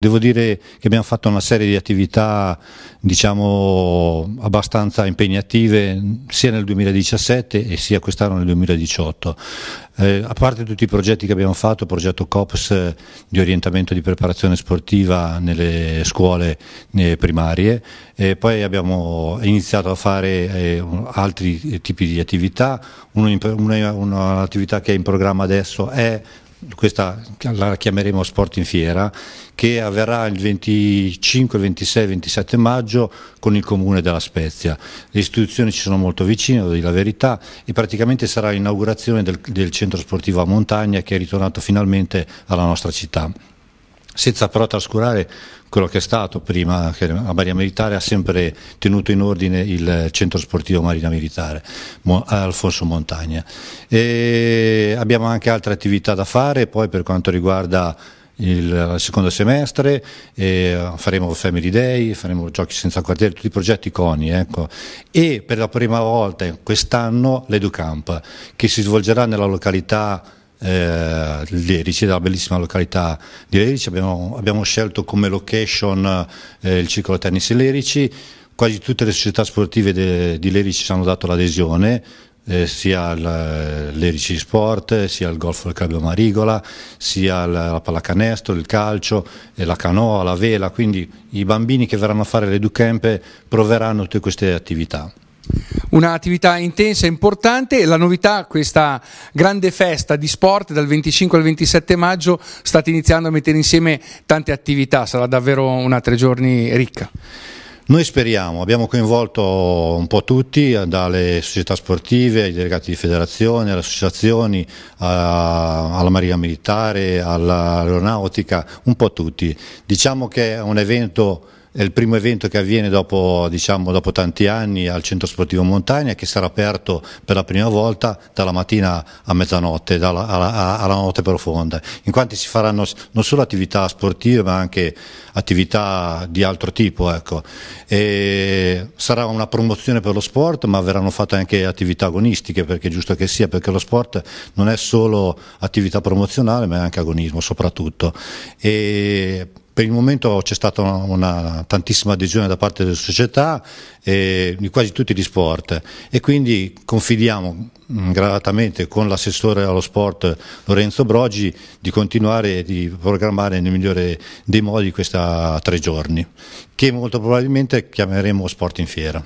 Devo dire che abbiamo fatto una serie di attività diciamo, abbastanza impegnative sia nel 2017 e sia quest'anno nel 2018. Eh, a parte tutti i progetti che abbiamo fatto, il progetto COPS eh, di orientamento di preparazione sportiva nelle scuole eh, primarie, eh, poi abbiamo iniziato a fare eh, altri tipi di attività, un'attività che è in programma adesso è questa la chiameremo Sport in Fiera, che avverrà il 25, 26, 27 maggio con il comune della Spezia. Le istituzioni ci sono molto vicine, devo dire la verità, e praticamente sarà l'inaugurazione del, del centro sportivo a montagna che è ritornato finalmente alla nostra città senza però trascurare quello che è stato prima, che la Marina Militare ha sempre tenuto in ordine il centro sportivo Marina Militare, Alfonso Montagna. E abbiamo anche altre attività da fare, poi per quanto riguarda il secondo semestre, faremo Family Day, faremo giochi senza quartiere, tutti i progetti CONI. Ecco. E per la prima volta quest'anno l'Educamp, che si svolgerà nella località eh, Lerici, della bellissima località di Lerici, abbiamo, abbiamo scelto come location eh, il circolo tennis Lerici, quasi tutte le società sportive de, di Lerici ci hanno dato l'adesione, eh, sia eh, l'Erici Sport, sia il Golf del Club Marigola, sia la, la pallacanestro, il calcio, la canoa, la vela, quindi i bambini che verranno a fare le ducampe proveranno tutte queste attività un'attività intensa e importante. La novità, questa grande festa di sport dal 25 al 27 maggio, state iniziando a mettere insieme tante attività, sarà davvero una tre giorni ricca. Noi speriamo, abbiamo coinvolto un po' tutti, dalle società sportive, ai delegati di federazione, alle associazioni, alla Marina Militare, all'aeronautica, un po' tutti. Diciamo che è un evento è il primo evento che avviene dopo, diciamo, dopo tanti anni al Centro Sportivo Montagna che sarà aperto per la prima volta dalla mattina a mezzanotte, dalla, alla, alla notte profonda, in quanto si faranno non solo attività sportive ma anche attività di altro tipo. Ecco. sarà una promozione per lo sport ma verranno fatte anche attività agonistiche perché è giusto che sia, perché lo sport non è solo attività promozionale ma è anche agonismo soprattutto. E per il momento c'è stata una, una, tantissima adesione da parte della società eh, di quasi tutti gli sport e quindi confidiamo mm, gradatamente con l'assessore allo sport Lorenzo Brogi di continuare e di programmare nel migliore dei modi questi tre giorni che molto probabilmente chiameremo sport in fiera.